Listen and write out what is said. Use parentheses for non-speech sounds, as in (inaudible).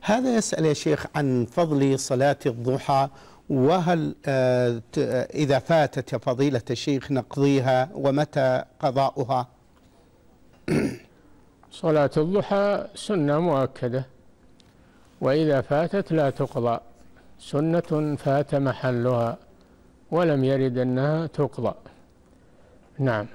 هذا يسأل يا شيخ عن فضل صلاة الضحى وهل آه، آه، إذا فاتت فضيلة الشيخ نقضيها ومتى قضاؤها (coughs) صلاة الضحى سنة مؤكدة وإذا فاتت لا تقضى سنة فات محلها ولم يرد أنها تقضى نعم